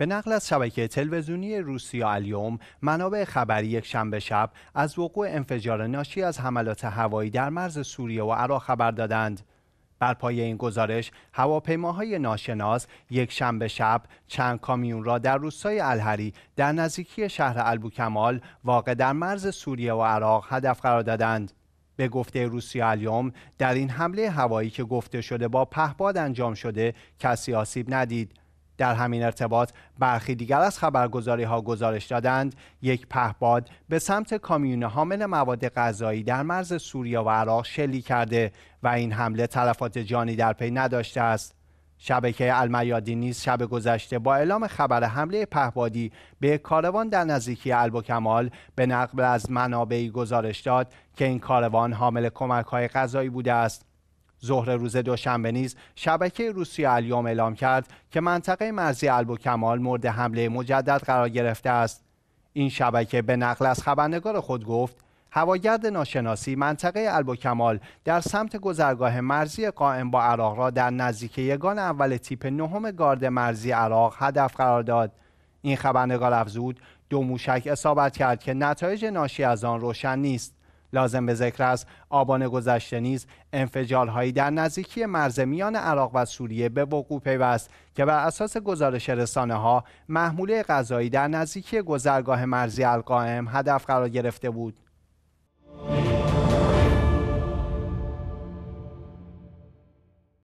به نقل از شبکه تلویزیونی روسیا الیوم منابع خبری یک شنبه شب از وقوع انفجار ناشی از حملات هوایی در مرز سوریه و عراق خبر دادند بر پای این گزارش هواپیماهای ناشناس یک شنبه شب چند کامیون را در روستای الحری در نزدیکی شهر البوکمال واقع در مرز سوریه و عراق هدف قرار دادند به گفته روسیا الیوم در این حمله هوایی که گفته شده با پهپاد انجام شده کسی آسیب ندید در همین ارتباط برخی دیگر از خبرگزاری ها گزارش دادند یک پهباد به سمت کامیون حامل مواد غذایی در مرز سوریه و عراق شلیک کرده و این حمله تلفات جانی در پی نداشته است شبکه المیادی نیز شب گذشته با اعلام خبر حمله پهبادی به کاروان در نزدیکی کمال به نقل از منابعی گزارش داد که این کاروان حامل های غذایی بوده است ظهر روز دوشنبه نیز شبکه روسیه الیوم اعلام کرد که منطقه مرزی کمال مورد حمله مجدد قرار گرفته است این شبکه به نقل از خبرنگار خود گفت هواگرد ناشناسی منطقه کمال در سمت گذرگاه مرزی قائم با عراق را در نزدیکی یگان اول تیپ نهم گارد مرزی عراق هدف قرار داد این خبرنگار افزود دو موشک اصابت کرد که نتایج ناشی از آن روشن نیست لازم به ذکر است آبان گذشته نیز انفجارهایی در نزدیکی مرز میان عراق و سوریه به وقوع پیوست که بر اساس گزارش رسانه ها محموله غذایی در نزدیکی گذرگاه مرزی القائم هدف قرار گرفته بود